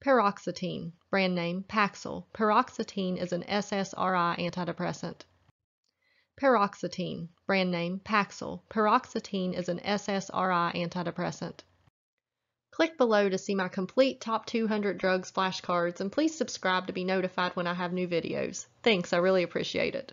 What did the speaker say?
Paroxetine, brand name Paxil. Paroxetine is an SSRI antidepressant. Paroxetine, brand name Paxil. Paroxetine is an SSRI antidepressant. Click below to see my complete top 200 drugs flashcards and please subscribe to be notified when I have new videos. Thanks, I really appreciate it.